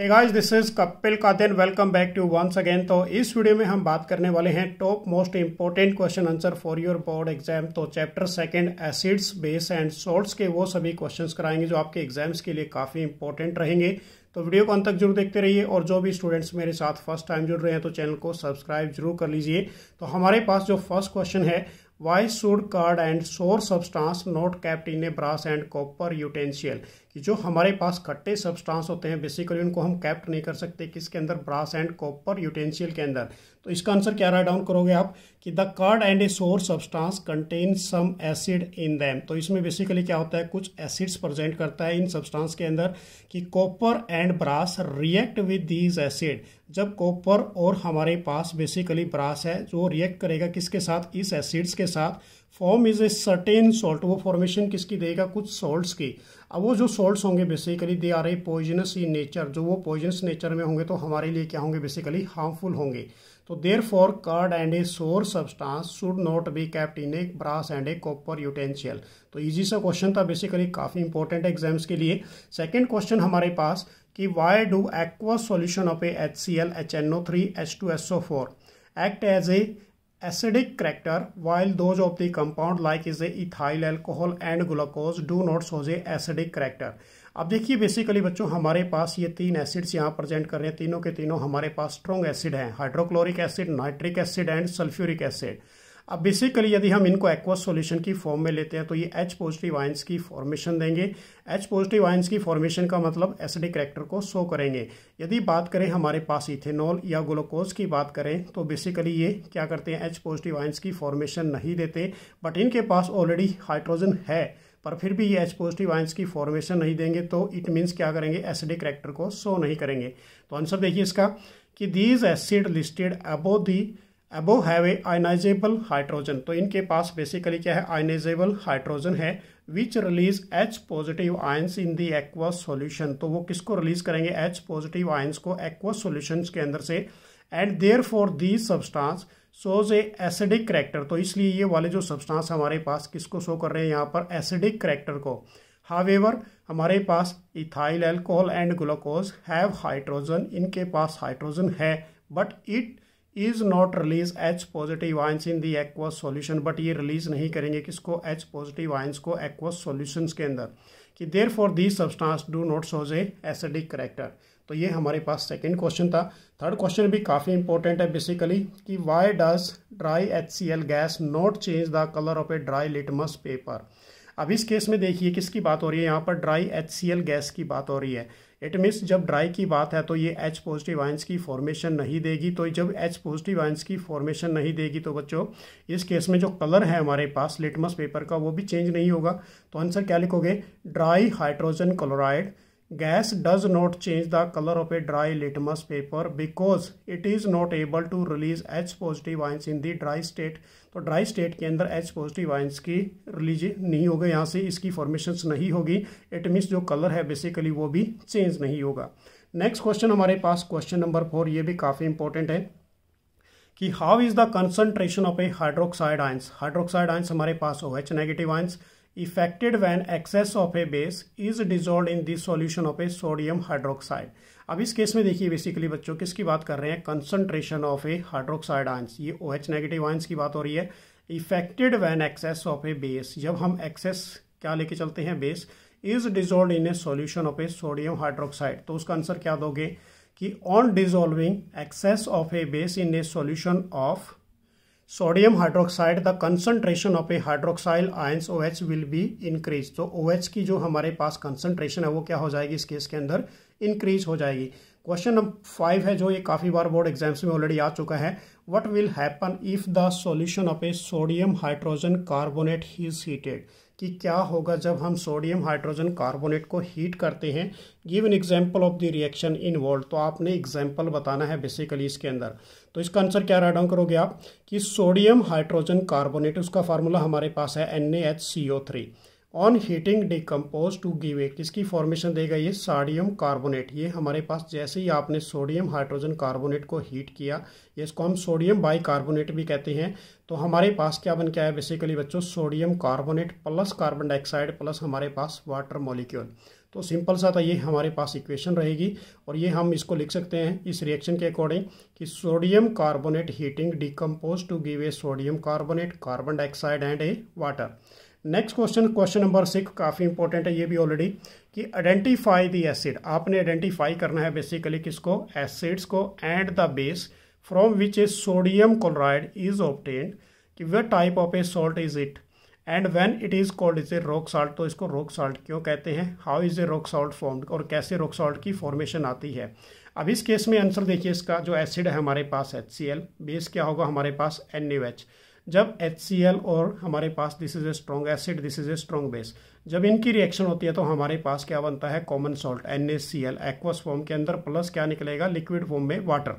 Hey guys this is Kapil Kadir welcome back to once again तो इस video में हम बात करने वाले हैं top most important question answer for your board exam तो chapter second acids base and salts के वो सभी क्वेश्चंस कराएंगे जो आपके एग्जाम्स के लिए काफ़ी इंपॉर्टेंट रहेंगे तो वीडियो को अंत तक जरूर देखते रहिए और जो भी स्टूडेंट्स मेरे साथ फर्स्ट टाइम जुड़ रहे हैं तो चैनल को सब्सक्राइब जरूर कर लीजिए तो हमारे पास जो फर्स्ट क्वेश्चन है why should curd and sour substance not kept in a brass and copper utensil कि जो हमारे पास खट्टे सब्सटांस होते हैं बेसिकली उनको हम कैप्ट नहीं कर सकते किसके अंदर ब्रास एंड कॉपर यूटेंशियल के अंदर तो इसका आंसर क्या राइट डाउन करोगे आप कि the card and a sour substance contain some acid in them तो इसमें बेसिकली क्या होता है कुछ एसिड्स प्रेजेंट करता है इन सब्सटांस के अंदर कि copper and brass react with these acid जब कॉपर और हमारे पास बेसिकली ब्रास है जो रिएक्ट करेगा किसके साथ इस एसिड्स के साथ form is a certain salt वो फॉर्मेशन किसकी देगा कुछ सॉल्ट्स की अब वो जो सॉल्ट्स होंगे basically they are a poisonous in nature जो वो पॉइजनस नेचर में होंगे तो हमारे लिए क्या होंगे बेसिकली हार्मफुल होंगे तो there for curd and a sour substance should not be kept in a brass and a copper utensil तो इजी सा क्वेश्चन था बेसिकली काफ़ी इंपॉर्टेंट एग्जाम्स के लिए सेकेंड क्वेश्चन हमारे पास कि why do aqua solution of a H C L H N O three H two S O four act as a acidic character while those of the compound like is a ethyl alcohol and glucose do not shows a acidic character अब देखिए basically बच्चों हमारे पास ये तीन acids यहाँ present कर रहे हैं तीनों के तीनों हमारे पास स्ट्रॉन्ग एसिड हैं hydrochloric acid nitric acid and sulphuric acid अब बेसिकली यदि हम इनको एक्वस सॉल्यूशन की फॉर्म में लेते हैं तो ये एच पॉजिटिव आइंस की फॉर्मेशन देंगे एच पॉजिटिव आइंस की फॉर्मेशन का मतलब एसिडिक करेक्टर को शो करेंगे यदि बात करें हमारे पास इथेनॉल या ग्लूकोज की बात करें तो बेसिकली ये क्या करते हैं एच पॉजिटिव आइंस की फॉर्मेशन नहीं देते बट इनके पास ऑलरेडी हाइड्रोजन है पर फिर भी ये एच पॉजिटिव आयंस की फॉर्मेशन नहीं देंगे तो इट मीन्स क्या करेंगे एसिडिक करेक्टर को शो नहीं करेंगे तो आंसर देखिए इसका कि these acid listed above the above have a ionizable hydrogen तो इनके पास बेसिकली क्या है आयनाइजेबल हाइड्रोजन है which release H positive ions in the aqua solution तो वो किसको रिलीज करेंगे एच पॉजिटिव आयंस को एक्वा सोल्यूशन के अंदर से and therefore the substance shows a acidic character तो इसलिए ये वाले जो सब्सटेंस हमारे पास किसको शो कर रहे हैं यहाँ पर एसिडिक करेक्टर को हावेवर हमारे पास ethyl alcohol and glucose have hydrogen इनके पास हाइड्रोजन है but it is not release H positive ions in the aqueous solution but ये रिलीज नहीं करेंगे किसको एच पॉजिटिव आइंस को एक्वस सोल्यूशन के अंदर कि there for the substance do not shows a acidic character तो ये हमारे पास सेकेंड क्वेश्चन था थर्ड क्वेश्चन भी काफ़ी इंपॉर्टेंट है बेसिकली कि why does dry H gas not change the colour of a dry litmus paper अब इस केस में देखिए किसकी बात हो रही है यहाँ पर ड्राई एच गैस की बात हो रही है इट मीन्स जब ड्राई की बात है तो ये एच पॉजिटिव आइंस की फॉर्मेशन नहीं देगी तो जब एच पॉजिटिव आइंस की फॉर्मेशन नहीं देगी तो बच्चों इस केस में जो कलर है हमारे पास लिटमस पेपर का वो भी चेंज नहीं होगा तो आंसर क्या लिखोगे dry hydrogen chloride gas does not change the colour of a dry litmus paper because it is not able to release H positive ions in the dry state तो dry state के अंदर H positive ions की release नहीं होगा यहाँ से इसकी formation नहीं होगी इट मीन्स जो कलर है बेसिकली वो भी चेंज नहीं होगा नेक्स्ट क्वेश्चन हमारे पास क्वेश्चन नंबर फोर ये भी काफ़ी इंपॉर्टेंट है कि how is the concentration of a hydroxide ions hydroxide ions हमारे पास O H negative ions affected when excess of a base is dissolved in this solution of a sodium hydroxide अब इस case में देखिए basically बच्चों किसकी बात कर रहे हैं concentration of a hydroxide ions ये ओ एच नेगेटिव आइंस की बात हो रही है affected when excess of a base जब हम एक्सेस क्या लेके चलते हैं base is dissolved in a solution of a sodium hydroxide तो उसका आंसर क्या दोगे कि on dissolving excess of a base in a solution of hydroxide the concentration of a hydroxyl ions O H will be increase तो O H की जो हमारे पास concentration है वो क्या हो जाएगी इस केस के अंदर इंक्रीज हो जाएगी क्वेश्चन नंबर फाइव है जो ये काफ़ी बार बोर्ड एग्जाम्स में ऑलरेडी आ चुका है what will happen if the solution of a sodium hydrogen carbonate is heated कि क्या होगा जब हम सोडियम हाइड्रोजन कार्बोनेट को हीट करते हैं give an example of the reaction involved तो आपने एग्जाम्पल बताना है बेसिकली इसके अंदर तो इसका आंसर क्या राइट डाउन करोगे आप कि सोडियम हाइड्रोजन कार्बोनेट उसका फार्मूला हमारे पास है N A H C O three on heating decompose to give a किसकी फॉर्मेशन देगा ये सोडियम कार्बोनेट ये हमारे पास जैसे ही आपने सोडियम हाइड्रोजन कार्बोनेट को हीट किया इसको हम सोडियम बाई कार्बोनेट भी कहते हैं तो हमारे पास क्या बन क्या है बेसिकली बच्चों sodium carbonate plus carbon dioxide plus हमारे पास वाटर मॉलिक्यूल तो सिंपल सा था ये हमारे पास इक्वेशन रहेगी और ये हम इसको लिख सकते हैं इस रिएक्शन के अकॉर्डिंग कि sodium carbonate heating decompose to give a sodium carbonate carbon dioxide and a water next question question number six काफ़ी इंपॉर्टेंट है ये भी ऑलरेडी कि आइडेंटिफाई द एसिड आपने आइडेंटिफाई करना है बेसिकली किसको एसिड्स को and the base from which a sodium chloride is obtain कि way type of a salt is it and when it is called is a rock salt तो इसको rock salt क्यों कहते हैं how is a rock salt formed और कैसे rock salt की formation आती है अब इस केस में आंसर देखिए इसका जो एसिड है हमारे पास एच बेस क्या होगा हमारे पास एन जब एच और हमारे पास this is a strong acid this is a strong base जब इनकी रिएक्शन होती है तो हमारे पास क्या बनता है common salt N C L aqueous form के अंदर प्लस क्या निकलेगा लिक्विड फॉर्म में वाटर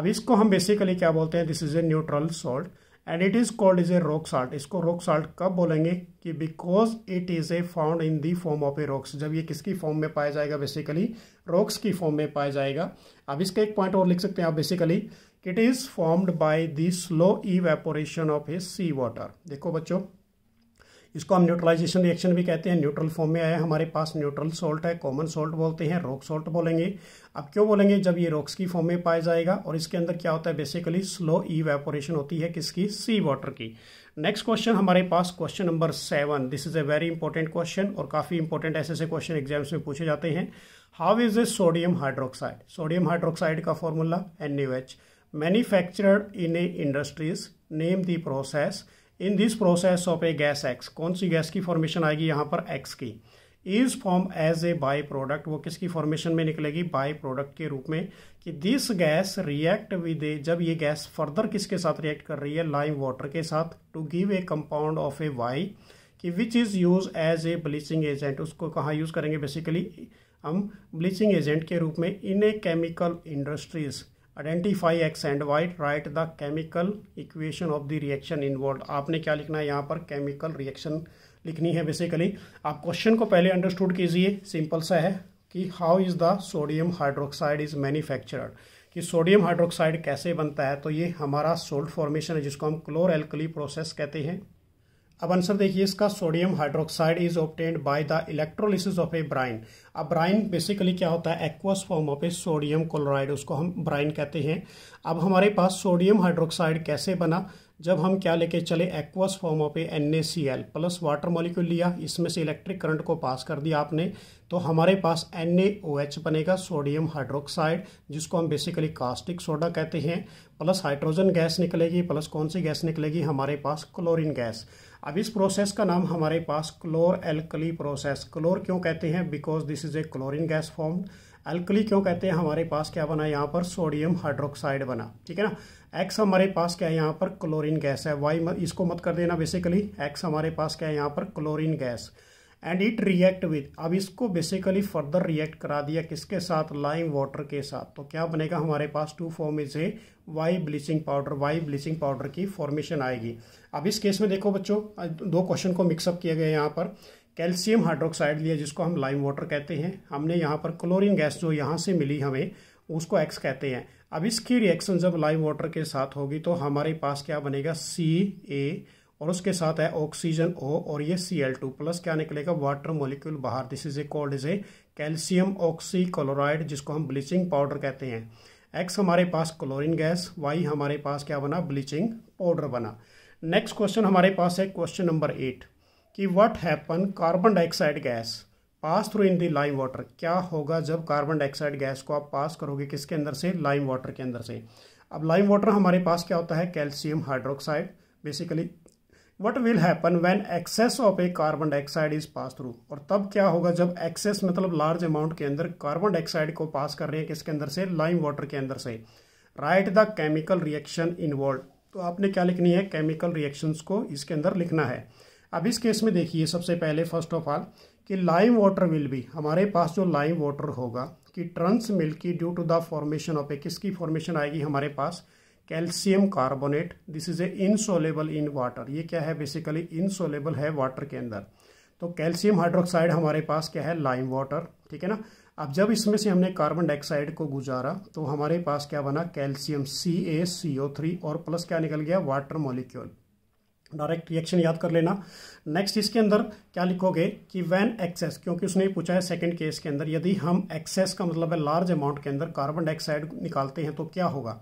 अब इसको हम बेसिकली क्या बोलते हैं this is a neutral salt and it is called is a rock salt इसको रॉक साल्ट कब बोलेंगे कि because it is a found in the form of a rocks जब ये किसकी फॉर्म में पाया जाएगा बेसिकली रॉक्स की फॉर्म में पाया जाएगा अब इसका एक पॉइंट और लिख सकते हैं आप basically it is formed by the slow evaporation of a sea water देखो बच्चों इसको हम न्यूट्रलाइजेशन रिएक्शन भी कहते हैं न्यूट्रल फॉर्म में आया हमारे पास न्यूट्रल सॉल्ट है कॉमन सॉल्ट बोलते हैं रॉक सॉल्ट बोलेंगे अब क्यों बोलेंगे जब ये रॉक्स की फॉर्म में पाया जाएगा और इसके अंदर क्या होता है बेसिकली स्लो इवेपोरेशन होती है किसकी सी वाटर की नेक्स्ट क्वेश्चन हमारे पास question number seven this is a very important question और काफ़ी इंपॉर्टेंट ऐसे ऐसे क्वेश्चन एग्जाम्स में पूछे जाते हैं how is a sodium hydroxide sodium hydroxide का formula N U H manufactured in a industries name the process in this process of a gas X कौन सी गैस की फॉर्मेशन आएगी यहाँ पर एक्स की is form as a by product वो किसकी फॉर्मेशन में निकलेगी बाई प्रोडक्ट के रूप में कि this gas react with a जब ये गैस फर्दर किसके साथ रिएक्ट कर रही है लाइव वाटर के साथ to give a compound of a Y कि which is use as a bleaching agent उसको कहाँ यूज़ करेंगे बेसिकली हम ब्लीचिंग एजेंट के रूप में in a chemical industries identify X and Y write the chemical equation of the reaction involve आपने क्या लिखना है यहाँ पर केमिकल रिएक्शन लिखनी है बेसिकली आप क्वेश्चन को पहले अंडरस्टूड कीजिए सिंपल सा है कि how is the sodium hydroxide is manufactured कि सोडियम हाइड्रोक्साइड कैसे बनता है तो ये हमारा सोल्ट फॉर्मेशन है जिसको हम क्लोर एल्कली प्रोसेस कहते हैं अब आंसर देखिए इसका sodium hydroxide is obtained by the electrolysis of a brine अब ब्राइन बेसिकली क्या होता है aqueous form of a sodium chloride उसको हम ब्राइन कहते हैं अब हमारे पास सोडियम हाइड्रोक्साइड कैसे बना जब हम क्या लेके चले aqueous form of a N plus water molecule लिया इसमें से इलेक्ट्रिक करंट को पास कर दिया आपने तो हमारे पास एन बनेगा सोडियम हाइड्रोक्साइड जिसको हम बेसिकली कास्टिक सोडा कहते हैं प्लस हाइड्रोजन गैस निकलेगी प्लस कौन सी गैस निकलेगी हमारे पास क्लोरिन गैस अब इस प्रोसेस का नाम हमारे पास क्लोर एल्कली प्रोसेस क्लोर क्यों कहते हैं because this is a chlorine gas form alkali क्यों कहते हैं हमारे पास क्या बना यहाँ पर सोडियम हाइड्रोक्साइड बना ठीक है ना एक्स हमारे पास क्या है यहाँ पर क्लोरीन गैस है वाई इसको मत कर देना बेसिकली एक्स हमारे पास क्या है यहाँ पर chlorine gas and it react with अब इसको बेसिकली फर्दर रिएक्ट करा दिया किसके साथ लाइम वाटर के साथ तो क्या बनेगा हमारे पास to form is a Y bleaching powder Y bleaching powder की फॉर्मेशन आएगी अब इस केस में देखो बच्चों दो क्वेश्चन को मिक्सअप किया गया यहाँ पर कैल्शियम हाइड्रोक्साइड लिया जिसको हम लाइम वाटर कहते हैं हमने यहाँ पर क्लोरिन गैस जो यहाँ से मिली हमें उसको एक्स कहते हैं अब इसकी रिएक्शन जब लाइम वाटर के साथ होगी तो हमारे पास क्या बनेगा सी ए और उसके साथ है ऑक्सीजन ओ और ये सी एल टू प्लस क्या निकलेगा वाटर मोलिक्यूल बाहर this is a called is a calcium oxychloride जिसको हम ब्लीचिंग पाउडर कहते हैं एक्स हमारे पास क्लोरीन गैस वाई हमारे पास क्या बना ब्लीचिंग पाउडर बना नेक्स्ट क्वेश्चन हमारे पास है क्वेश्चन नंबर एट कि what happen carbon dioxide gas pass through in the lime water क्या होगा जब कार्बन डाइऑक्साइड गैस को आप पास करोगे किसके अंदर से लाइम वाटर के अंदर से अब लाइम वाटर हमारे पास क्या होता है calcium hydroxide basically what will happen when excess of a carbon dioxide is pass through और तब क्या होगा जब एक्सेस मतलब लार्ज अमाउंट के अंदर कार्बन डाइऑक्साइड को पास कर रहे हैं किसके अंदर से लाइम वाटर के अंदर से write the chemical reaction involve तो आपने क्या लिखनी है केमिकल रिएक्शंस को इसके अंदर लिखना है अब इस केस में देखिए सबसे पहले फर्स्ट ऑफ ऑल कि लाइम वाटर विल भी हमारे पास जो लाइम वाटर होगा कि turns milky due to the formation of a किसकी फॉर्मेशन आएगी हमारे पास calcium carbonate this is a insoluble in water ये क्या है बेसिकली इनसोलेबल है वाटर के अंदर तो कैल्शियम हाइड्रोक्साइड हमारे पास क्या है लाइम वाटर ठीक है ना अब जब इसमें से हमने कार्बन डाइऑक्साइड को गुजारा तो हमारे पास क्या बना calcium C A C O three और प्लस क्या निकल गया वाटर मॉलिक्यूल डायरेक्ट रिएक्शन याद कर लेना नेक्स्ट इसके अंदर क्या लिखोगे कि वैन एक्सेस क्योंकि उसने पूछा है सेकेंड केस के अंदर यदि हम एक्सेस का मतलब है लार्ज अमाउंट के अंदर कार्बन डाइऑक्साइड निकालते हैं तो क्या होगा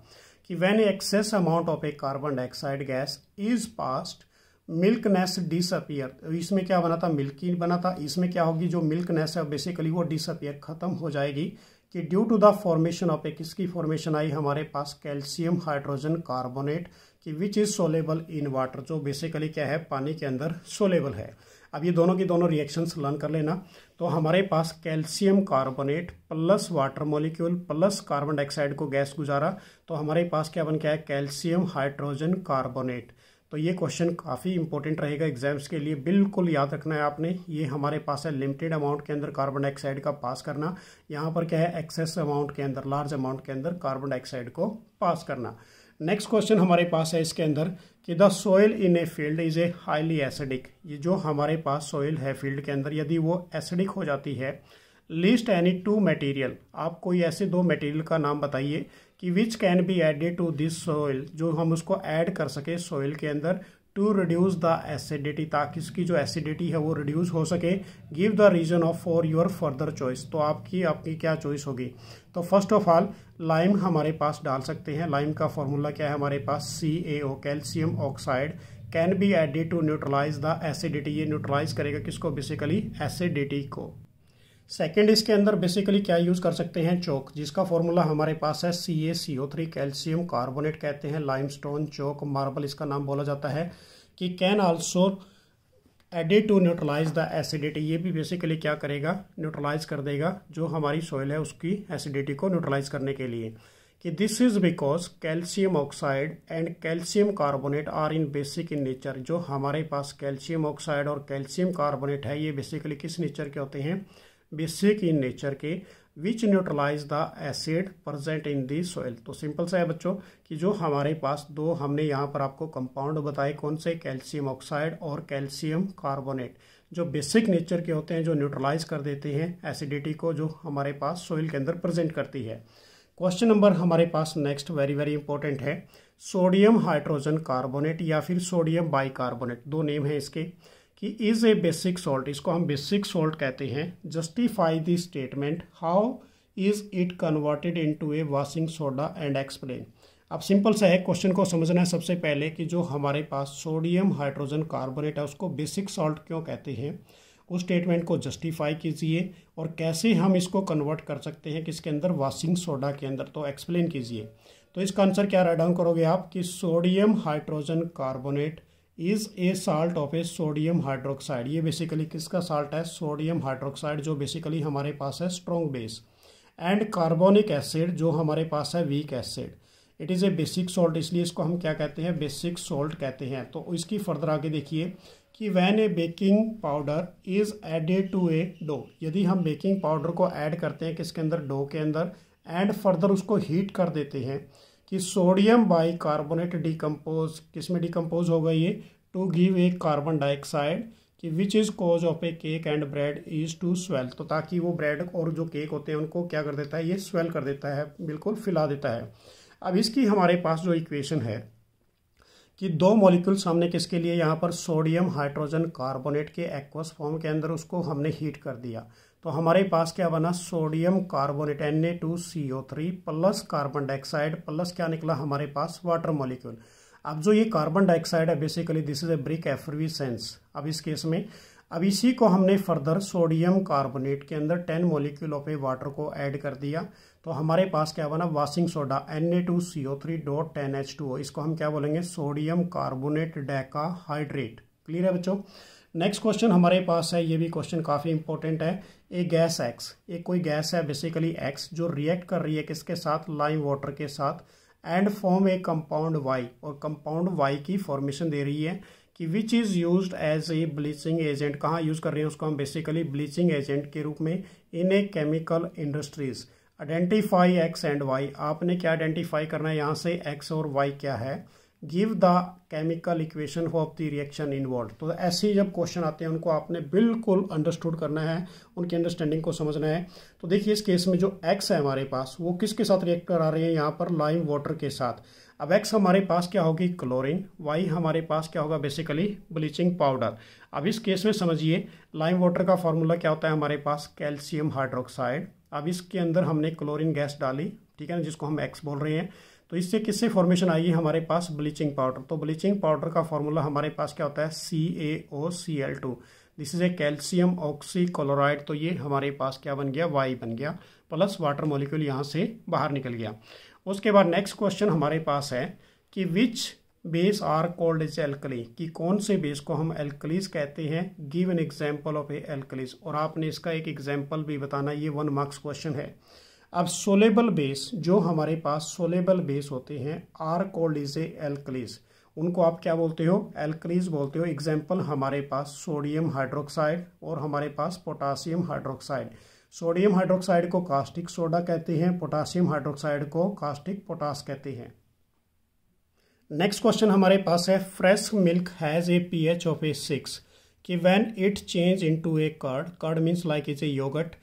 कि when amount of a carbon dioxide gas is passed passed milkiness disappear तो इसमें क्या बना था मिल्क बना था इसमें क्या होगी जो मिल्कनेस है बेसिकली वो डिसअपियर खत्म हो जाएगी कि due to the formation of a किसकी फॉर्मेशन आई हमारे पास कैल्शियम हाइड्रोजन कार्बोनेट कि which is soluble in water जो बेसिकली क्या है पानी के अंदर सोलेबल है अब ये दोनों की दोनों रिएक्शंस लर्न कर लेना तो हमारे पास calcium carbonate plus water molecule plus carbon dioxide को गैस गुजारा तो हमारे पास क्या बन गया है कैल्शियम हाइड्रोजन कार्बोनेट तो ये क्वेश्चन काफ़ी इंपॉर्टेंट रहेगा एग्जाम्स के लिए बिल्कुल याद रखना है आपने ये हमारे पास है लिमिटेड अमाउंट के अंदर कार्बन डाइऑक्साइड का पास करना यहाँ पर क्या है एक्सेस अमाउंट के अंदर लार्ज अमाउंट के अंदर कार्बन डाइऑक्साइड को पास करना नेक्स्ट क्वेश्चन हमारे पास है इसके अंदर कि the soil in a field is a highly acidic ये जो हमारे पास सोयल है फील्ड के अंदर यदि वो एसिडिक हो जाती है लिस्ट एनी टू मटेरियल आप कोई ऐसे दो मटेरियल का नाम बताइए कि which can be added to this soil जो हम उसको ऐड कर सके सोयल के अंदर टू रिड्यूस द एसिडिटी ताकि इसकी जो एसिडिटी है वो रिड्यूस हो सके give the reason of for your further choice तो आपकी आपकी क्या चॉइस होगी तो फर्स्ट ऑफ ऑल लाइम हमारे पास डाल सकते हैं लाइम का फॉर्मूला क्या है हमारे पास C A O calcium oxide can be added to neutralize the acidity ये न्यूट्रलाइज करेगा किसको बेसिकली एसिडिटी को सेकेंड इसके अंदर बेसिकली क्या यूज़ कर सकते हैं चौक जिसका फॉर्मूला हमारे पास है C A C O three calcium carbonate कहते हैं लाइमस्टोन चौक मार्बल इसका नाम बोला जाता है कि can also added to neutralize the acidity ये भी बेसिकली क्या करेगा न्यूट्रलाइज कर देगा जो हमारी सॉइल है उसकी एसिडिटी को न्यूट्रलाइज करने के लिए कि this is because calcium oxide and calcium carbonate are in basic in nature जो हमारे पास कैल्शियम ऑक्साइड और कैल्शियम कार्बोनेट है ये बेसिकली किस नेचर के होते हैं बेसिक इन नेचर के which neutralize the acid present in the soil तो सिंपल सा है बच्चों कि जो हमारे पास दो हमने यहाँ पर आपको कंपाउंड बताए कौन से कैल्शियम ऑक्साइड और कैल्शियम कार्बोनेट जो बेसिक नेचर के होते हैं जो न्यूट्रलाइज कर देते हैं एसिडिटी को जो हमारे पास सोइल के अंदर प्रजेंट करती है क्वेश्चन नंबर हमारे पास नेक्स्ट वेरी वेरी इंपॉर्टेंट है सोडियम हाइड्रोजन कार्बोनेट या फिर सोडियम बाई दो नेम है इसके कि इज़ ए बेसिक सॉल्ट इसको हम बेसिक सॉल्ट कहते हैं justify the statement how is it converted into a washing soda and explain अब सिंपल सा है क्वेश्चन को समझना है सबसे पहले कि जो हमारे पास सोडियम हाइड्रोजन कार्बोनेट है उसको बेसिक सॉल्ट क्यों कहते हैं उस स्टेटमेंट को जस्टिफाई कीजिए और कैसे हम इसको कन्वर्ट कर सकते हैं किसके अंदर वॉशिंग सोडा के अंदर तो एक्सप्लेन कीजिए तो इसका आंसर क्या राइट डाउन करोगे आप कि sodium hydrogen carbonate is a salt of a sodium hydroxide ये बेसिकली किसका साल्ट है सोडियम हाइड्रोक्साइड जो बेसिकली हमारे पास है strong base and carbonic acid जो हमारे पास है weak acid it is a basic salt इसलिए इसको हम क्या कहते हैं बेसिक सॉल्ट कहते हैं तो इसकी फर्दर आगे देखिए कि when a baking powder is added to a dough यदि हम बेकिंग पाउडर को ऐड करते हैं किसके अंदर डो के अंदर एंड फर्दर उसको हीट कर देते हैं कि सोडियम बाई कार्बोनेट डिकम्पोज किस में डिकम्पोज होगा ये to give a carbon dioxide कि which is cause of a cake and bread is to swell तो ताकि वो ब्रेड और जो केक होते हैं उनको क्या कर देता है ये स्वेल कर देता है बिल्कुल फिला देता है अब इसकी हमारे पास जो इक्वेशन है कि दो मॉलिक्यूल्स हमने किसके लिए यहाँ पर सोडियम हाइड्रोजन कार्बोनेट के एक्वस फॉर्म के अंदर उसको हमने हीट कर दिया तो हमारे पास क्या बना sodium carbonate N A two C O three plus carbon dioxide plus क्या निकला हमारे पास वाटर मॉलिक्यूल अब जो ये कार्बन डाइऑक्साइड है basically this is a brick sense अब इस केस में अब इसी को हमने फर्दर सोडियम कार्बोनेट के अंदर ten molecule of a water को ऐड कर दिया तो हमारे पास क्या बना washing soda N A two C O three dot ten H two O इसको हम क्या बोलेंगे sodium carbonate deca hydrate clear है बच्चों नेक्स्ट क्वेश्चन हमारे पास है ये भी क्वेश्चन काफ़ी इंपॉर्टेंट है एक गैस एक्स एक कोई गैस है बेसिकली एक्स जो रिएक्ट कर रही है किसके साथ लाइम वाटर के साथ and form a compound Y और कंपाउंड वाई की फॉर्मेशन दे रही है कि which is use as a bleaching agent कहाँ यूज़ कर रहे हैं उसको हम बेसिकली ब्लीचिंग एजेंट के रूप में in a chemical industries identify X and Y आपने क्या आइडेंटिफाई करना है यहाँ से एक्स और वाई क्या है give the chemical equation of the reaction involve तो ऐसे जब क्वेश्चन आते हैं उनको आपने बिल्कुल अंडरस्टूड करना है उनकी अंडरस्टैंडिंग को समझना है तो देखिए इस केस में जो एक्स है हमारे पास वो किसके साथ रिएक्ट करा रहे हैं यहाँ पर लाइम वाटर के साथ अब एक्स हमारे पास क्या होगी क्लोरिन वाई हमारे पास क्या होगा बेसिकली ब्लीचिंग पाउडर अब इस केस में समझिए लाइम वाटर का फॉर्मूला क्या होता है हमारे पास कैल्शियम हाइड्रोक्साइड अब इसके अंदर हमने क्लोरिन गैस डाली ठीक है ना जिसको हम एक्स बोल रहे हैं तो इससे किससे फॉर्मेशन आई है हमारे पास ब्लीचिंग पाउडर तो ब्लीचिंग पाउडर का फॉर्मूला हमारे पास क्या होता है C A O C L two this is a calcium oxychloride तो ये हमारे पास क्या बन गया वाई बन गया प्लस वाटर मोलिक्यूल यहाँ से बाहर निकल गया उसके बाद नेक्स्ट क्वेश्चन हमारे पास है कि which base are called is alkali कि कौन से बेस को हम एल्कलीज कहते हैं give an example of a alkalies और आपने इसका एक एग्जाम्पल भी बताना ये वन मार्क्स क्वेश्चन है अब सोलेबल बेस जो हमारे पास सोलेबल बेस होते हैं are called is a alkalies उनको आप क्या बोलते हो एल्कलीज बोलते हो एग्जाम्पल हमारे पास सोडियम हाइड्रोक्साइड और हमारे पास पोटासियम हाइड्रोक्साइड सोडियम हाइड्रोक्साइड को कास्टिक सोडा कहते हैं पोटासियम हाइड्रोक्साइड को कास्टिक पोटास कहते हैं नेक्स्ट क्वेश्चन हमारे पास है fresh milk has a P H of a six कि when it change into a curd curd means like is a yogurt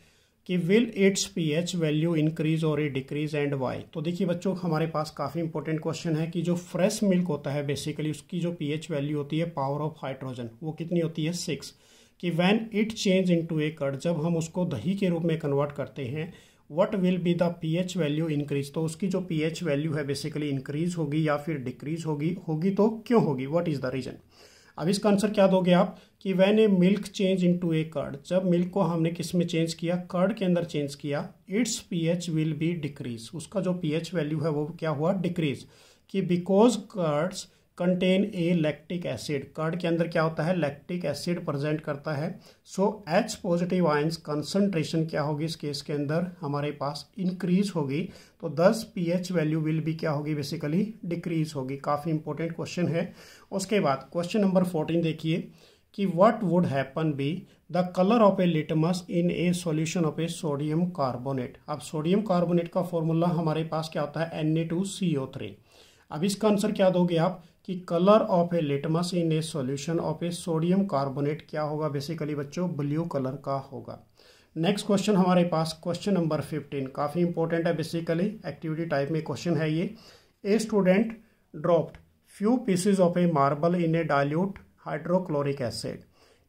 कि will its H value increase और it decrease and why तो देखिए बच्चों हमारे पास काफ़ी important question है कि जो फ्रेश मिल्क होता है बेसिकली उसकी जो एच वैल्यू होती है पावर ऑफ हाइड्रोजन वो कितनी होती है सिक्स कि when it change into a curd जब हम उसको दही के रूप में कन्वर्ट करते हैं what will be the P H value increase तो उसकी जो पी एच वैल्यू है बेसिकली इंक्रीज होगी या फिर डिक्रीज होगी होगी तो क्यों होगी वट इज़ द रीज़न अब इसका आंसर क्या दोगे आप कि when a milk change into a curd जब मिल्क को हमने किस में चेंज किया कर्ड के अंदर चेंज किया its pH will be decrease उसका जो पीएच वैल्यू है वो क्या हुआ डिक्रीज कि because curds contain a lactic acid curd के अंदर क्या होता है लैक्टिक एसिड प्रेजेंट करता है so H positive ions concentration क्या होगी इस केस के अंदर हमारे पास इंक्रीज होगी तो पी पीएच वैल्यू विल भी क्या होगी बेसिकली डिक्रीज होगी काफ़ी इंपॉर्टेंट क्वेश्चन है उसके बाद क्वेश्चन नंबर फोर्टीन देखिए कि what would happen be the colour of a litmus in a solution of a sodium carbonate अब सोडियम कार्बोनेट का फॉर्मूला हमारे पास क्या होता है N A two C O three अब इसका आंसर क्या दोगे आप कि colour of a litmus in a solution of a sodium carbonate क्या होगा बेसिकली बच्चों ब्लू कलर का होगा नेक्स्ट क्वेश्चन हमारे पास क्वेश्चन नंबर फिफ्टीन काफ़ी इंपॉर्टेंट है बेसिकली एक्टिविटी टाइप में क्वेश्चन है ये a student dropped few pieces of a marble in a dilute hydrochloric acid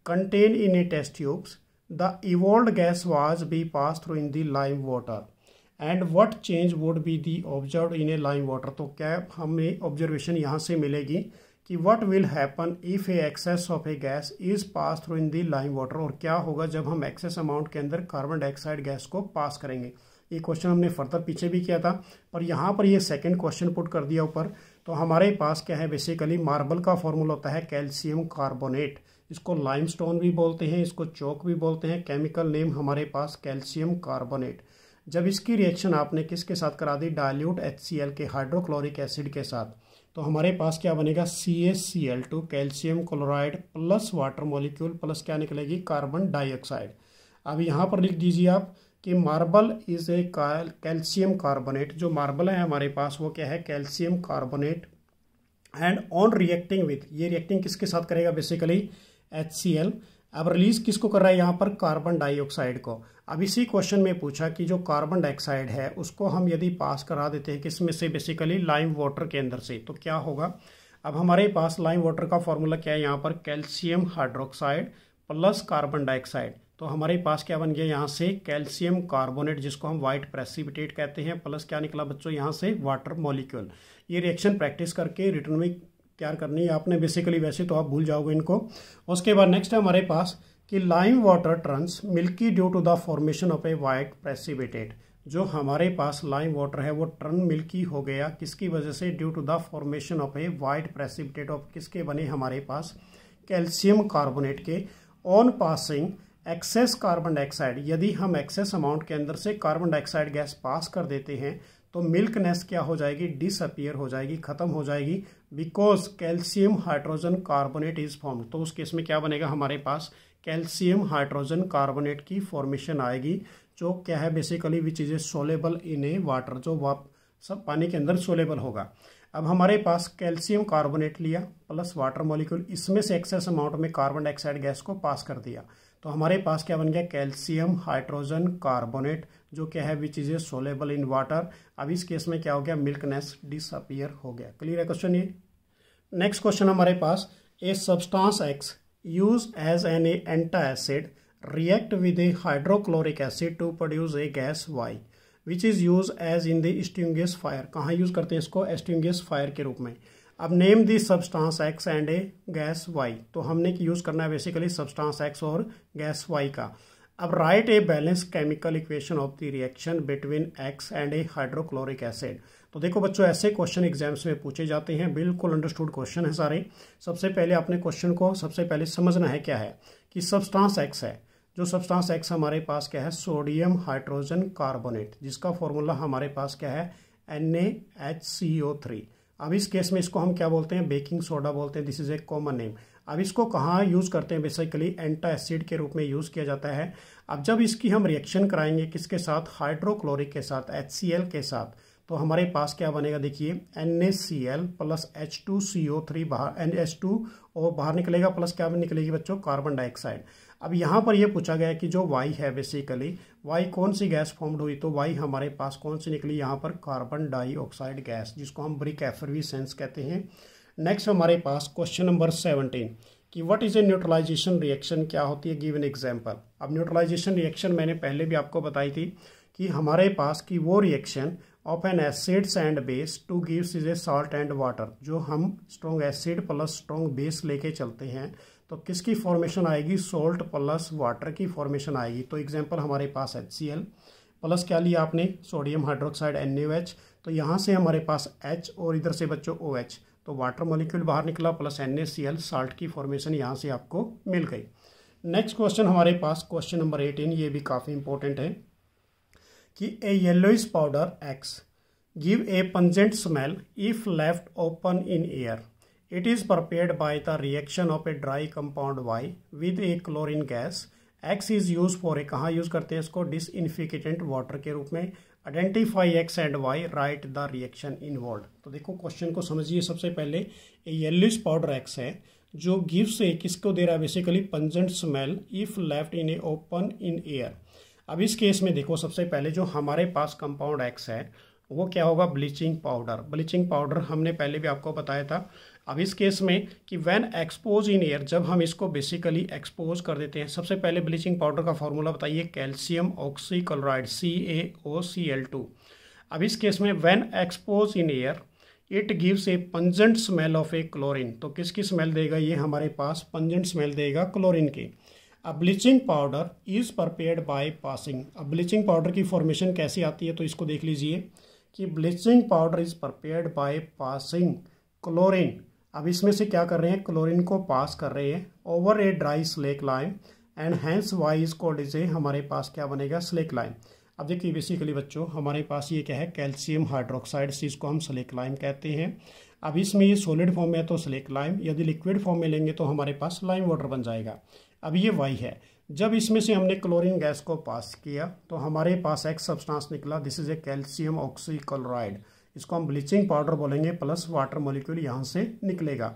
contain in a test tubes the evolved gas was be pass through in the live water and what change would be the observe in a live water तो क्या हमें observation यहाँ से मिलेगी कि what will happen if A excess of a gas is pass through in the live water और क्या होगा जब हम एक्सेस अमाउंट के अंदर कार्बन डाइऑक्साइड गैस को पास करेंगे ये क्वेश्चन हमने फर्दर पीछे भी किया था पर यहाँ पर ये सेकेंड क्वेश्चन पुट कर दिया ऊपर तो हमारे पास क्या है बेसिकली मार्बल का फॉर्मूला होता है कैल्शियम कार्बोनेट इसको लाइमस्टोन भी बोलते हैं इसको चौक भी बोलते हैं केमिकल नेम हमारे पास कैल्शियम कार्बोनेट जब इसकी रिएक्शन आपने किसके साथ करा दी डायल्यूट एच के हाइड्रोक्लोरिक एसिड के साथ तो हमारे पास क्या बनेगा C S C L two calcium chloride plus water molecule plus क्या निकलेगी कार्बन डाइऑक्साइड अब यहाँ पर लिख दीजिए आप कि marble is a calcium carbonate जो मार्बल है हमारे पास वो क्या है calcium carbonate and on reacting with ये रिएक्टिंग किसके साथ करेगा बेसिकली एच सी एल अब रिलीज किसको कर रहा है यहाँ पर कार्बन डाइऑक्साइड को अब इसी क्वेश्चन में पूछा कि जो कार्बन डाइऑक्साइड है उसको हम यदि पास करा देते हैं किसमें से बेसिकली लाइम वाटर के अंदर से तो क्या होगा अब हमारे पास लाइम वाटर का फॉर्मूला क्या है यहाँ पर calcium hydroxide plus carbon dioxide तो हमारे पास क्या बन गया यहाँ से कैल्शियम कार्बोनेट जिसको हम वाइट प्रेसिपिटेट कहते हैं प्लस क्या निकला बच्चों यहाँ से वाटर मॉलिक्यूल ये रिएक्शन प्रैक्टिस करके रिटर्न में तैयार करनी है आपने बेसिकली वैसे तो आप भूल जाओगे इनको उसके बाद नेक्स्ट है हमारे पास कि lime water turns milky due to the formation of a white precipitate जो हमारे पास लाइम वाटर है वो टर्न मिल्की हो गया किसकी वजह से due to the formation of a white precipitate of किसके बने हमारे पास कैल्शियम कार्बोनेट के on passing excess carbon dioxide यदि हम एक्सेस अमाउंट के अंदर से कार्बन डाइऑक्साइड गैस पास कर देते हैं तो मिल्कनेस क्या हो जाएगी डिसअपियर हो जाएगी खत्म हो जाएगी because calcium hydrogen carbonate is form तो उस केस में क्या बनेगा हमारे पास कैल्शियम हाइड्रोजन कार्बोनेट की फॉर्मेशन आएगी जो क्या है basically which is a soluble in a water जो वाप सब पानी के अंदर सोलेबल होगा अब हमारे पास कैल्शियम कार्बोनेट लिया प्लस वाटर मॉलिक्यूल इसमें से एक्सेस अमाउंट में कार्बन डाइऑक्साइड गैस को पास कर दिया तो हमारे पास क्या बन गया कैल्शियम हाइड्रोजन कार्बोनेट जो क्या है which is a soluble in water अब इस केस में क्या हो गया मिल्कनेस डिसअपियर हो गया क्लियर है क्वेश्चन ये नेक्स्ट क्वेश्चन हमारे पास a substance X use as an a antacid react with a hydrochloric acid to produce a gas Y which is use as in the extinguished fire कहाँ use करते हैं इसको extinguished fire के रूप में अब name the substance X and a gas Y तो हमने यूज़ करना है बेसिकली सब्सटेंस एक्स और गैस वाई का अब write a balance chemical equation of the reaction between X and a hydrochloric acid तो देखो बच्चों ऐसे क्वेश्चन एग्जाम्स में पूछे जाते हैं बिल्कुल अंडरस्टूड क्वेश्चन है सारे सबसे पहले अपने क्वेश्चन को सबसे पहले समझना है क्या है कि सब्सटेंस एक्स है जो सब्सटेंस एक्स हमारे पास क्या है सोडियम हाइड्रोजन कार्बोनेट जिसका फॉर्मूला हमारे पास क्या है N A H C O three अब इस केस में इसको हम क्या बोलते हैं बेकिंग सोडा बोलते हैं this is a common name अब इसको कहाँ यूज़ करते हैं बेसिकली एंटा एसिड के रूप में यूज़ किया जाता है अब जब इसकी हम रिएक्शन कराएंगे किसके साथ हाइड्रोक्लोरिक के साथ एच के साथ तो हमारे पास क्या बनेगा देखिए N A C L plus H two C O three बाहर एन एच टू ओ बाहर निकलेगा प्लस क्या निकलेगी बच्चों कार्बन डाइऑक्साइड अब यहाँ पर ये पूछा गया कि जो वाई है बेसिकली वाई कौन सी गैस फॉर्म्ड हुई तो वाई हमारे पास कौन सी निकली यहाँ पर कार्बन डाइऑक्साइड गैस जिसको हम ब्रिक सेंस कहते हैं नेक्स्ट हमारे पास क्वेश्चन नंबर सेवनटीन कि what is a neutralisation reaction क्या होती है गिवन एग्जाम्पल अब न्यूट्रलाइजेशन रिएक्शन मैंने पहले भी आपको बताई थी कि हमारे पास कि वो reaction of an acids and base to gives is a salt and water जो हम strong acid plus strong base लेके चलते हैं तो किसकी फॉर्मेशन आएगी सोल्ट प्लस वाटर की फॉर्मेशन आएगी तो एग्जाम्पल हमारे पास एच सी एल प्लस क्या लिया आपने sodium hydroxide N U H तो यहाँ से हमारे पास एच और इधर से बच्चों ओ एच तो वाटर मॉलिक्यूल बाहर निकला plus N A C L salt की फॉर्मेशन यहाँ से आपको मिल गई नेक्स्ट क्वेश्चन हमारे पास क्वेश्चन नंबर एटीन ये भी काफ़ी इंपॉर्टेंट है कि a yellowish powder X give a pungent smell if left open in air it is prepared by the reaction of a dry compound Y with a chlorine gas X is use for a कहाँ use करते हैं इसको डिसइनफिकेटेंट water के रूप में identify X and Y write the reaction involve तो देखो question को समझिए सबसे पहले ए येलोइस पाउडर एक्स है जो गिव्स ए किसको दे रहा है basically pungent smell if left in a open in air अब इस केस में देखो सबसे पहले जो हमारे पास कंपाउंड एक्स है वो क्या होगा ब्लीचिंग पाउडर ब्लीचिंग पाउडर हमने पहले भी आपको बताया था अब इस केस में कि व्हेन एक्सपोज इन एयर जब हम इसको बेसिकली एक्सपोज कर देते हैं सबसे पहले ब्लीचिंग पाउडर का फॉर्मूला बताइए calcium oxychloride C A O C L two अब इस केस में when expose in air it gives a pungent smell of a chlorine तो किसकी स्मेल देगा ये हमारे पास पंजेंट स्मेल देगा क्लोरिन की uh bleaching powder is prepared by passing अब ब्लीचिंग पाउडर की फॉर्मेशन कैसी आती है तो इसको देख लीजिए कि bleaching powder is prepared by passing chlorine अब इसमें से क्या कर रहे हैं क्लोरीन को पास कर रहे हैं over a dry slake lime and hence wise code a हमारे पास क्या बनेगा स्लेक लाइम अब देखिए बेसिकली बच्चों हमारे पास ये क्या है कैल्शियम हाइड्रोक्साइड जिसको हम स्लेक लाइम कहते हैं अब इसमें ये सॉलिड फॉर्म में है तो स्लेक लाइम यदि लिक्विड फॉर्म में लेंगे तो हमारे पास लाइम वाटर बन जाएगा अब ये वाई है जब इसमें से हमने क्लोरीन गैस को पास किया तो हमारे पास एक सब्सटेंस निकला this is a calcium oxychloride इसको हम ब्लीचिंग पाउडर बोलेंगे प्लस वाटर मोलिक्यूल यहाँ से निकलेगा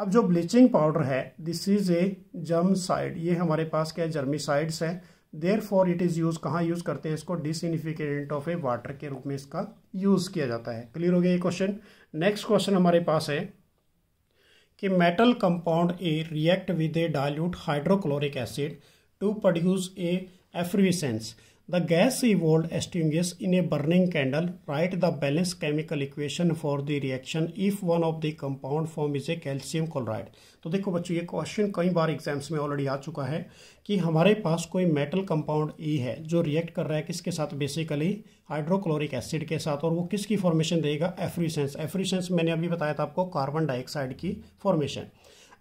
अब जो ब्लीचिंग पाउडर है this is a germicide ये हमारे पास क्या जर्मी साइड्स है there for it is use कहाँ यूज़ करते हैं इसको डिसइनिफिकेंट ऑफ ए वाटर के रूप में इसका यूज़ किया जाता है क्लियर हो गया ये क्वेश्चन नेक्स्ट क्वेश्चन हमारे पास है कि metal compound a react with a dilute hydrochloric acid to produce a effervescence The gas evolved extinguishes in a burning candle. Write the balanced chemical equation for the reaction if one of the compound form is a calcium chloride. तो देखो बच्चों ये question कई बार exams में already आ चुका है कि हमारे पास कोई मेटल कंपाउंड ई है जो रिएक्ट कर रहा है किसके साथ बेसिकली हाइड्रोक्लोरिक एसिड के साथ और वो किसकी फॉर्मेशन देगा एफ्रीसेंस एफ्रीसेंस मैंने अभी बताया था आपको कार्बन डाइऑक्साइड की फॉर्मेशन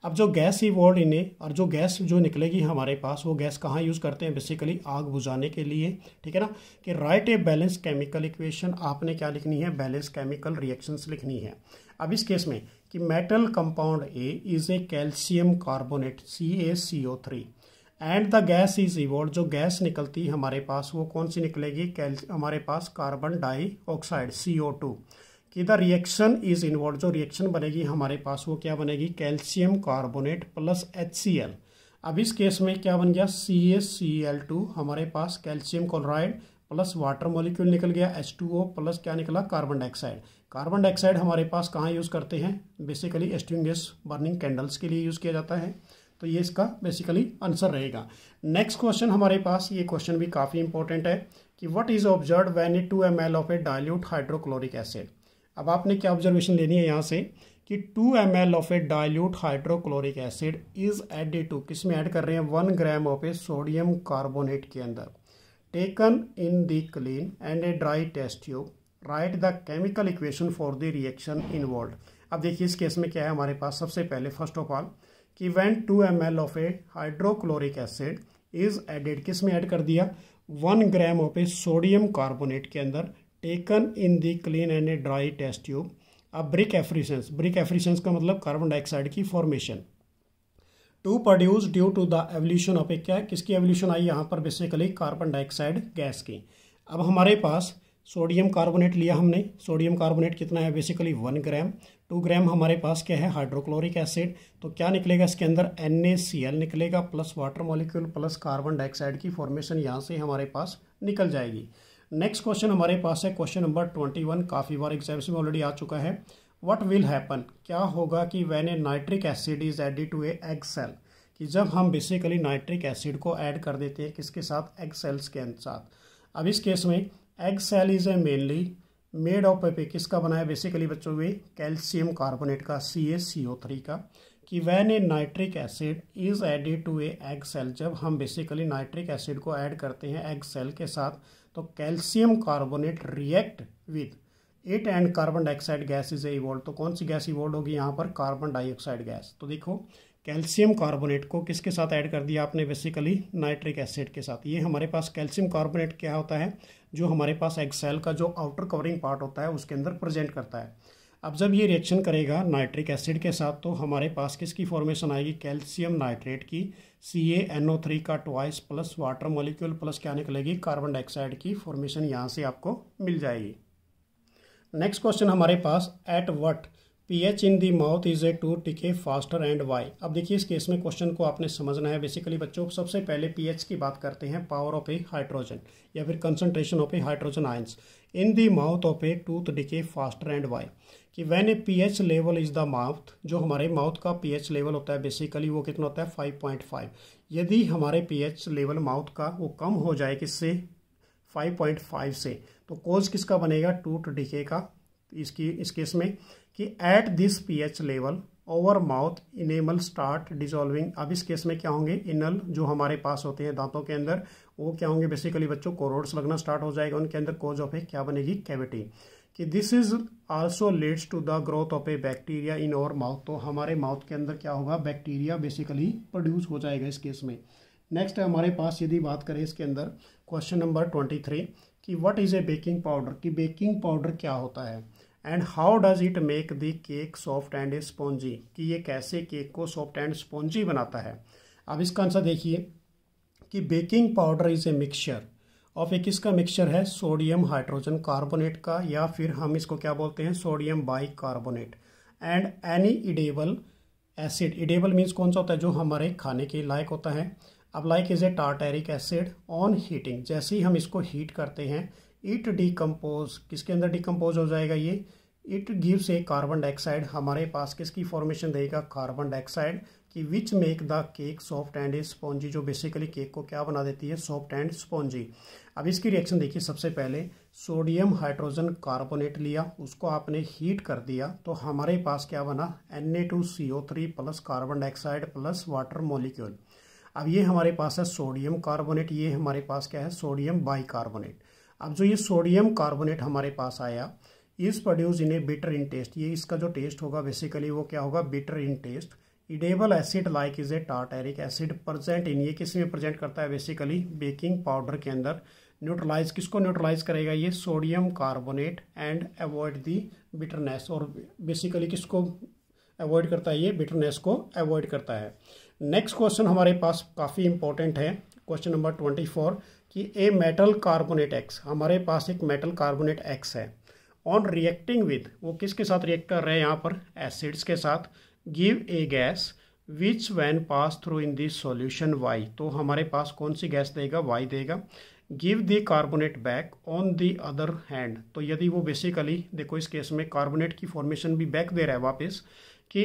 अब जो गैस इवॉल्व इन्हें और जो गैस जो निकलेगी हमारे पास वो गैस कहाँ यूज़ करते हैं बेसिकली आग बुझाने के लिए ठीक है ना कि write a balance chemical equation आपने क्या लिखनी है बैलेंस केमिकल रिएक्शंस लिखनी है अब इस केस में कि metal compound a is a calcium carbonate C A C O three and the gas is evolve जो गैस निकलती है हमारे पास वो कौन सी निकलेगी कैल हमारे पास carbon dioxide C O two कि द रिएक्शन इज इन्वॉल्व जो रिएक्शन बनेगी हमारे पास वो क्या बनेगी calcium carbonate plus H C L अब इस केस में क्या बन गया C S C L two हमारे पास calcium chloride plus water molecule निकल गया एच टू ओ प्लस क्या निकला कार्बन डाइऑक्साइड कार्बन डाइऑक्साइड हमारे पास कहाँ यूज़ करते हैं बेसिकली एस्टिंग गैस बर्निंग कैंडल्स के लिए यूज़ किया जाता है तो ये इसका बेसिकली आंसर रहेगा नेक्स्ट क्वेश्चन हमारे पास ये क्वेश्चन भी काफ़ी इंपॉर्टेंट है कि what is observe when two M L of a dilute hydrochloric acid अब आपने क्या ऑब्जर्वेशन लेनी है यहाँ से कि 2 M L of a dilute hydrochloric acid is added to किस में ऐड कर रहे हैं one gram of a sodium carbonate के अंदर taken in the clean and a dry test you write the chemical equation for the reaction involve अब देखिए इस केस में क्या है हमारे पास सबसे पहले फर्स्ट ऑफ ऑल कि when two M L of a hydrochloric acid is added किस में ऐड कर दिया one gram of a sodium carbonate के अंदर taken in the clean and a dry test tube अब ब्रिक एफ्रिशंस ब्रिक एफ्रिशंस का मतलब कार्बन डाइऑक्साइड की formation to produce due to the evolution of a क्या किसकी एवोल्यूशन आई यहाँ पर बेसिकली कार्बन डाइऑक्साइड गैस की अब हमारे पास सोडियम कार्बोनेट लिया हमने सोडियम कार्बोनेट कितना है basically one gram two gram हमारे पास क्या है हाइड्रोक्लोरिक एसिड तो क्या निकलेगा इसके अंदर एन निकलेगा plus water molecule plus carbon dioxide की फॉर्मेशन यहाँ से हमारे पास निकल जाएगी नेक्स्ट क्वेश्चन हमारे पास है क्वेश्चन नंबर ट्वेंटी वन काफ़ी बार एग्जाम्स में ऑलरेडी आ चुका है वट विल हैपन क्या होगा कि when a nitric acid is added to a egg shell कि जब हम बेसिकली नाइट्रिक एसिड को ऐड कर देते हैं किसके साथ एग सेल्स के साथ अब इस केस में egg shell is a mainly made of पेपे किसका बनाया बेसिकली बच्चों में कैल्शियम कार्बोनेट का सी ए सी ओ थ्री का कि when a nitric acid is added to a egg shell जब हम बेसिकली नाइट्रिक एसिड को ऐड करते हैं एग सेल के साथ तो calcium carbonate react with it and carbon dioxide gas is evolve तो कौन सी गैस इवॉल्व होगी यहाँ पर कार्बन डाइऑक्साइड गैस तो देखो कैल्शियम कार्बोनेट को किसके साथ ऐड कर दिया आपने बेसिकली नाइट्रिक एसिड के साथ ये हमारे पास कैल्शियम कार्बोनेट क्या होता है जो हमारे पास एक्सेल का जो आउटर कवरिंग पार्ट होता है उसके अंदर प्रेजेंट करता है अब जब ये रिएक्शन करेगा नाइट्रिक एसिड के साथ तो हमारे पास किसकी फॉर्मेशन आएगी कैल्शियम नाइट्रेट की C A N O three का twice plus water molecule plus क्या निकलेगी कार्बन डाइऑक्साइड की फॉर्मेशन यहाँ से आपको मिल जाएगी नेक्स्ट क्वेश्चन हमारे पास at what P H in the mouth is a tooth decay faster and why अब देखिए इस केस में क्वेश्चन को आपने समझना है बेसिकली बच्चों सबसे पहले पी एच की बात करते हैं पावर ऑफ ए हाइड्रोजन या फिर concentration of a hydrogen ions in the mouth of a tooth decay faster and why कि when a P H level is the mouth जो हमारे माउथ का पी एच लेवल होता है basically वो कितना होता है फाइव पॉइंट फाइव यदि हमारे पी एच लेवल माउथ का वो कम हो जाए किससे फाइव पॉइंट फाइव से तो कोज किसका बनेगा टूथ डिके का इसकी इस केस में कि at this P H level over mouth enamel start dissolving अब इस केस में क्या होंगे इनल जो हमारे पास होते हैं दांतों के अंदर वो क्या होंगे बेसिकली बच्चों कोरोड्स लगना स्टार्ट हो जाएगा उनके अंदर कोज ऑफ ए क्या बनेगी कैविटी कि this is also leads to the growth of a bacteria in our mouth तो हमारे माउथ के अंदर क्या होगा बैक्टीरिया बेसिकली प्रोड्यूस हो जाएगा इस केस में नेक्स्ट हमारे पास यदि बात करें इसके अंदर क्वेश्चन नंबर ट्वेंटी थ्री कि what is a baking powder कि बेकिंग पाउडर क्या होता है and how does it make the cake soft and spongy कि ये कैसे केक को सॉफ्ट एंड स्पॉन्जी बनाता है अब इसका आंसर देखिए कि baking powder is a mixture of एक किसका मिक्सचर है सोडियम हाइड्रोजन कार्बोनेट का या फिर हम इसको क्या बोलते हैं sodium bicarbonate and any edible acid edible means कौन सा होता है जो हमारे खाने के लायक होता है अब like is a tartaric acid on heating जैसे ही हम इसको हीट करते हैं इट डिकम्पोज किसके अंदर डिकम्पोज हो जाएगा ये it gives a carbon dioxide हमारे पास किसकी फॉर्मेशन देगा कार्बन डाइऑक्साइड कि which make the cake soft and spongy जो बेसिकली केक को क्या बना देती है सॉफ्ट एंड स्पॉन्जी अब इसकी रिएक्शन देखिए सबसे पहले सोडियम हाइड्रोजन कार्बोनेट लिया उसको आपने हीट कर दिया तो हमारे पास क्या बना N A two C O three plus carbon dioxide plus water molecule अब ये हमारे पास है सोडियम कार्बोनेट ये हमारे पास क्या है सोडियम बाइकार्बोनेट अब जो ये सोडियम कार्बोनेट हमारे पास आया इस produce in a bitter in taste ये इसका जो टेस्ट होगा बेसिकली वो क्या होगा bitter in taste edible acid like is a tartaric acid present in ये किस में प्रेजेंट करता है बेसिकली बेकिंग पाउडर के अंदर न्यूट्रलाइज किसको न्यूट्रलाइज करेगा ये sodium carbonate and avoid the bitterness और बेसिकली किसको अवॉइड करता है ये बिटरनेस को अवॉइड करता है नेक्स्ट क्वेश्चन हमारे पास काफ़ी इंपॉर्टेंट है क्वेश्चन नंबर ट्वेंटी फोर कि ए मेटल कार्बोनेट एक्स हमारे पास एक मेटल कार्बोनेट एक्स है ऑन रिएक्टिंग विद वो किसके साथ रिएक्ट कर रहे हैं यहाँ पर एसिड्स के साथ give a gas which when pass through in this solution Y तो हमारे पास कौन सी गैस देगा वाई देगा give the carbonate back on the other hand तो यदि वो बेसिकली देखो इस केस में कार्बोनेट की फॉर्मेशन भी बैक दे रहा है वापस कि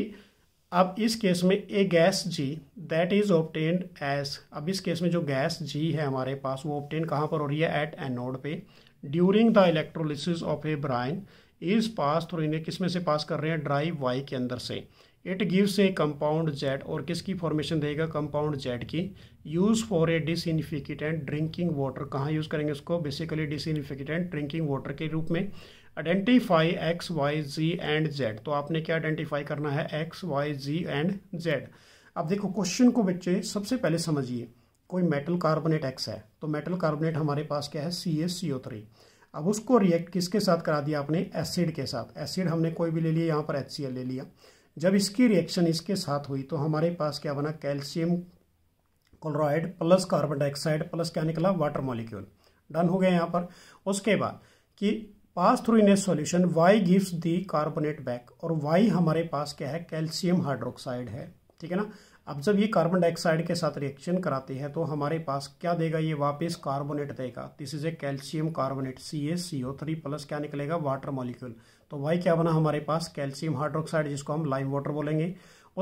अब इस केस में a gas G that is obtained as अब इस केस में जो गैस जी है हमारे पास वो ऑप्टेन कहाँ पर हो रही है एट एनोड पे during the electrolysis of a brine is pass through इन्हें किस में से पास कर रहे हैं ड्राई वाई के अंदर से it gives a compound Z और किसकी फॉर्मेशन देगा कंपाउंड जेड की use for a disinfectant drinking water कहाँ यूज़ करेंगे इसको बेसिकली डिसइनिफिकेटेंट ड्रिंकिंग वाटर के रूप में identify X Y G and Z तो आपने क्या आइडेंटिफाई करना है X Y G and Z अब देखो क्वेश्चन को बच्चे सबसे पहले समझिए कोई मेटल कार्बोनेट एक्स है तो मेटल कार्बोनेट हमारे पास क्या है सी एस सी ओ थ्री अब उसको रिएक्ट किसके साथ करा दिया आपने एसिड के साथ एसिड हमने कोई भी ले लिया यहाँ पर एच सी एल ले लिया जब इसकी रिएक्शन इसके साथ हुई तो हमारे पास क्या बना calcium chloride plus carbon dioxide plus क्या निकला वाटर मॉलिक्यूल डन हो गया यहाँ पर उसके बाद कि pass through in a solution Y gives the carbonate back और वाई हमारे पास क्या है कैल्शियम हाइड्रोक्साइड है ठीक है ना अब जब ये कार्बन डाइऑक्साइड के साथ रिएक्शन कराती है तो हमारे पास क्या देगा ये वापस कार्बोनेट देगा this is a calcium carbonate C A C O three plus क्या निकलेगा वाटर मॉलिक्यूल तो वाई क्या बना हमारे पास कैल्शियम हाइड्रोक्साइड जिसको हम लाइम वाटर बोलेंगे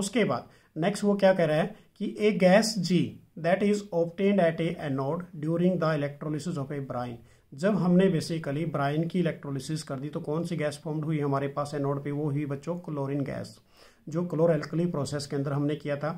उसके बाद नेक्स्ट वो क्या कह रहा है कि a gas G that is obtain at a anode during the electrolysis of a brine जब हमने बेसिकली ब्राइन की इलेक्ट्रोलिसिस कर दी तो कौन सी गैस फॉर्म्ड हुई हमारे पास एनोड पे वो हुई बच्चों क्लोरिन गैस जो क्लोर एल्कली प्रोसेस के अंदर हमने किया था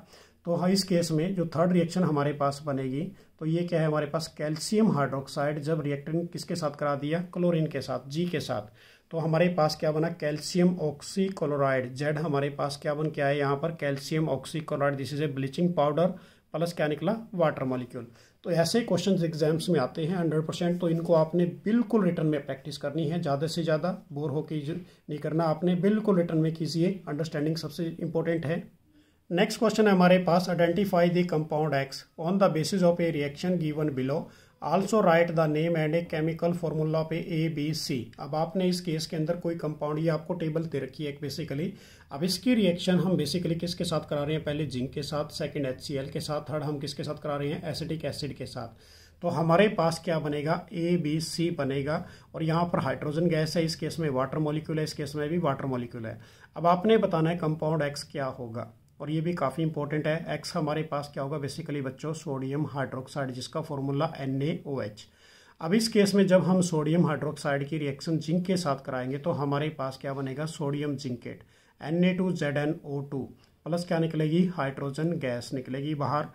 तो हाँ इस केस में जो थर्ड रिएक्शन हमारे पास बनेगी तो ये क्या है हमारे पास कैल्शियम हाइड्रोक्साइड जब रिएक्टन किसके साथ करा दिया क्लोरीन के साथ जी के साथ तो हमारे पास क्या बना कैल्शियम ऑक्सीक्लोराइड जेड हमारे पास क्या बन क्या है यहाँ पर calcium oxychloride this is a bleaching powder plus क्या निकला वाटर मॉलिक्यूल तो ऐसे क्वेश्चन एग्जाम्स में आते हैं हंड्रेड परसेंट तो इनको आपने बिल्कुल रिटर्न में प्रैक्टिस करनी है ज़्यादा से ज़्यादा बोर होकर नहीं करना आपने बिल्कुल रिटर्न में कीजिए अंडरस्टैंडिंग सबसे इंपॉर्टेंट है नेक्स्ट क्वेश्चन है हमारे पास identify the compound X on the basis of a reaction given below also write the name and a chemical formula पे ए बी सी अब आपने इस केस के अंदर कोई कंपाउंड या आपको टेबल दे रखी है बेसिकली अब इसकी रिएक्शन हम बेसिकली किसके साथ करा रहे हैं पहले जिंक के साथ सेकंड एच सी एल के साथ थर्ड हम किसके साथ करा रहे हैं एसिडिक एसिड के साथ तो हमारे पास क्या बनेगा ए बी सी बनेगा और यहाँ पर हाइड्रोजन गैस है इस केस में वाटर मॉलिक्यूल है इस केस में भी वाटर मोलिक्यूल है अब आपने बताना है कंपाउंड एक्स क्या होगा और ये भी काफ़ी इंपॉर्टेंट है एक्स हमारे पास क्या होगा बेसिकली बच्चों सोडियम हाइड्रोक्साइड जिसका formula N A O H अब इस केस में जब हम सोडियम हाइड्रोक्साइड की रिएक्शन जिंक के साथ कराएंगे तो हमारे पास क्या बनेगा sodium zincate N A two Z N O two plus क्या निकलेगी हाइड्रोजन गैस निकलेगी बाहर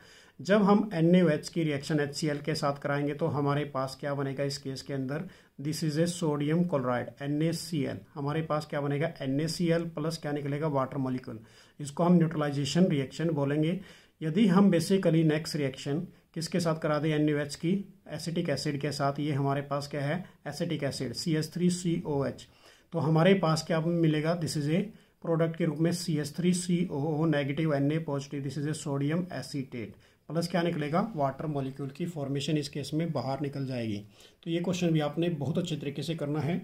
जब हम एन एच की रिएक्शन एच सी एल के साथ कराएंगे तो हमारे पास क्या बनेगा इस केस के अंदर this is a sodium chloride N A C L हमारे पास क्या बनेगा N A C L plus क्या निकलेगा वाटर मॉलिक्यूल इसको हम न्यूट्रलाइजेशन रिएक्शन बोलेंगे यदि हम बेसिकली नेक्स्ट रिएक्शन किसके साथ करा दें एन की एसिटिक एसिड के साथ ये हमारे पास क्या है acetic acid C S three C O H तो हमारे पास क्या मिलेगा दिस इज ए प्रोडक्ट के रूप में C S three C O O negative N A positive this is a sodium acetate plus क्या निकलेगा वाटर मॉलिक्यूल की फॉर्मेशन इस केस में बाहर निकल जाएगी तो ये क्वेश्चन भी आपने बहुत अच्छे तरीके से करना है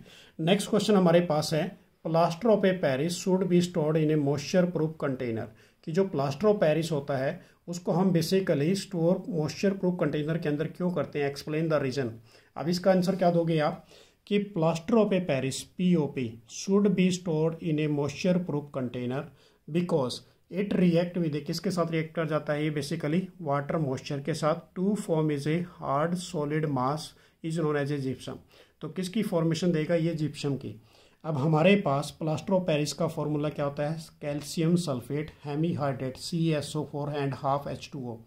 नेक्स्ट क्वेश्चन हमारे पास है plaster of a Paris should be stored in a moisture proof container कि जो प्लास्टर ऑफ पैरिस होता है उसको हम basically store moisture proof container के अंदर क्यों करते हैं एक्सप्लेन द रीज़न अब इसका आंसर क्या दोगे आप कि plaster of a Paris P O P should be stored in a moisture proof container because it react with किसके साथ रिएक्ट कर जाता है ये बेसिकली वाटर मॉइस्चर के साथ to form is a hard solid mass is known as a gypsum तो किसकी फॉर्मेशन देगा ये जिप्सम की अब हमारे पास प्लास्ट्रो पेरिस का फॉर्मूला क्या होता है calcium sulphate hemi hydrate C S O four and half H two O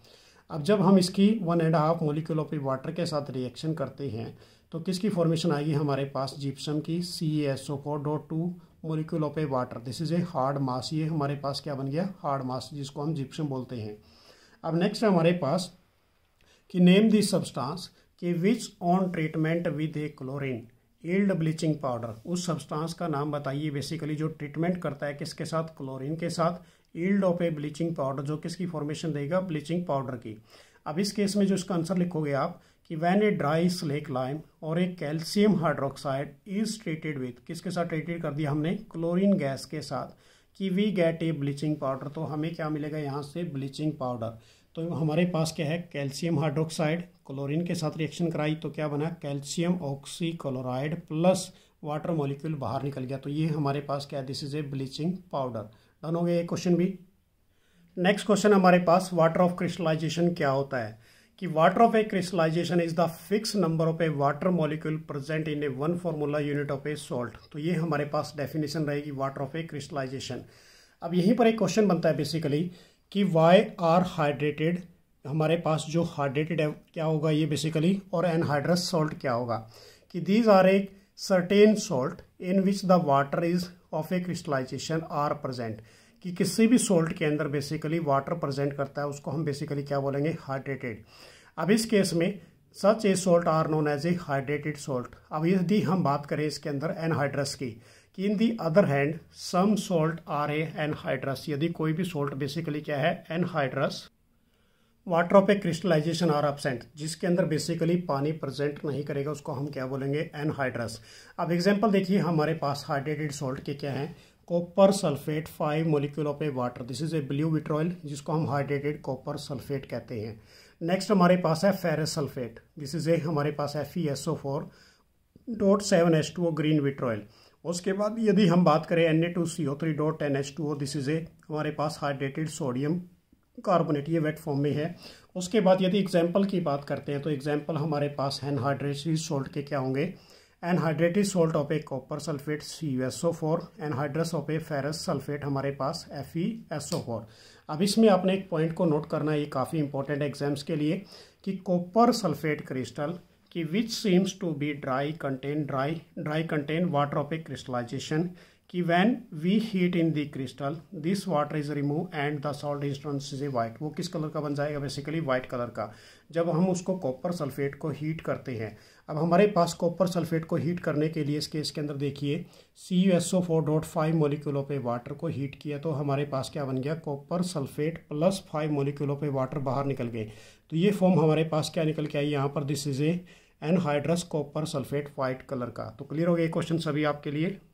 अब जब हम इसकी one and half molecule of water के साथ रिएक्शन करते हैं तो किसकी फॉर्मेशन आएगी हमारे पास जिप्सम की C S O four dot two molecule of a water this is a hard mass ये हमारे पास क्या बन गया हार्ड मास जिसको हम जिप्सम बोलते हैं अब नेक्स्ट है हमारे पास कि नेम दिस सब्सटांस के which on treatment with a chlorine yield bleaching powder उस सब्सटेंस का नाम बताइए बेसिकली जो ट्रीटमेंट करता है किसके साथ क्लोरीन के साथ yield of a bleaching powder जो किसकी फॉर्मेशन देगा ब्लीचिंग पाउडर की अब इस केस में जो इसका आंसर लिखोगे आप कि when a dry slake lime और एक calcium hydroxide is treated with किसके साथ ट्रीटेड कर दिया हमने क्लोरीन गैस के साथ कि we get a bleaching powder तो हमें क्या मिलेगा यहाँ से ब्लीचिंग पाउडर तो हमारे पास क्या है कैल्शियम हाइड्रोक्साइड क्लोरीन के साथ रिएक्शन कराई तो क्या बना calcium oxychloride plus water molecule बाहर निकल गया तो ये हमारे पास क्या है this is a bleaching powder done हो गया ये क्वेश्चन भी नेक्स्ट क्वेश्चन हमारे पास वाटर ऑफ क्रिस्टलाइजेशन क्या होता है कि water of a crystallization is the fix number of a water molecule present in a one formula unit of a salt तो ये हमारे पास डेफिनेशन रहेगी वाटर ऑफ ए क्रिस्टलाइजेशन अब यहीं पर एक क्वेश्चन बनता है बेसिकली कि वाई आर हाइड्रेटेड हमारे पास जो हाइड्रेटेड है क्या होगा ये बेसिकली और एनहाइड्रस सॉल्ट क्या होगा कि these are a certain salt in which the water is of a crystallization are present कि किसी भी सॉल्ट के अंदर बेसिकली वाटर प्रजेंट करता है उसको हम बेसिकली क्या बोलेंगे हाइड्रेटेड अब इस केस में such a salt are known as a hydrated salt अब यदि हम बात करें इसके अंदर एनहाइड्रस की कि in the other hand some salt are a anhydrous यदि कोई भी सॉल्ट बेसिकली क्या है anhydrous a crystallization are absent जिसके अंदर बेसिकली पानी प्रेजेंट नहीं करेगा उसको हम क्या बोलेंगे एनहाइड्रस अब एग्जांपल देखिए हमारे पास हाइड्रेटेड सॉल्ट के क्या हैं copper sulphate five molecule of a water this is a blue vitriol जिसको हम हाइड्रेटेड कॉपर सल्फेट कहते हैं नेक्स्ट हमारे पास है ferrous sulphate this is a हमारे पास F E S O four dot seven H two O green vitriol उसके बाद यदि हम बात करें N A two C O three dot ten H two O this is a हमारे पास हाइड्रेटेड सोडियम कार्बोनेट ये वेट फॉर्म में है उसके बाद यदि एग्जाम्पल की बात करते हैं तो एग्जाम्पल हमारे पास एनहाइड्रेटेड सोल्ट के क्या होंगे anhydrated salt of a copper sulphate C U S O four anhydrous of a ferrous sulphate हमारे पास F E S O four अब इसमें आपने एक पॉइंट को नोट करना है ये काफ़ी इंपॉर्टेंट है एग्जाम्स के लिए कि कॉपर सल्फेट क्रिस्टल कि which seems to be dry contain dry dry contain water of a crystallization कि when we heat in the crystal this water is remove and the salt instance is a white वो किस colour का बन जाएगा basically white colour का जब हम उसको कॉपर सल्फेट को हीट करते हैं अब हमारे पास कॉपर सल्फेट को हीट करने के लिए इस केस के अंदर देखिए C U S O four dot five मोलिक्यूलों पे वाटर को हीट किया तो हमारे पास क्या बन गया कॉपर सल्फेट प्लस फाइव मोलिक्यूलों पे वाटर बाहर निकल गए तो ये फॉर्म हमारे पास क्या निकल के आई यहाँ पर this is a anhydrous copper sulphate white colour का तो क्लियर हो गया क्वेश्चन सभी आपके लिए